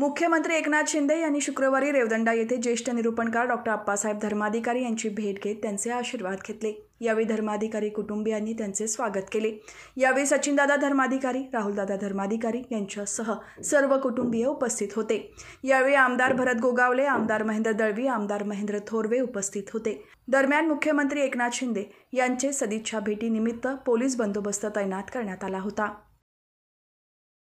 मुख्यमंत्री एकनाथ शिंदे यांनी शुक्रवारी रेवदंडा येथे ज्येष्ठ निरूपणकार डॉक्टर अप्पासाहेब धर्माधिकारी यांची भेट घेत त्यांचे आशीर्वाद घेतले यावेळी धर्माधिकारी कुटुंबियांनी त्यांचे स्वागत केले यावेळी सचिनदादा धर्माधिकारी राहुलदादा धर्माधिकारी यांच्यासह सर्व कुटुंबीय उपस्थित होते यावेळी आमदार भरत गोगावले आमदार महेंद्र दळवी आमदार महेंद्र थोरवे उपस्थित होते दरम्यान मुख्यमंत्री एकनाथ शिंदे यांचे सदिच्छा भेटीनिमित्त पोलीस बंदोबस्त तैनात करण्यात आला होता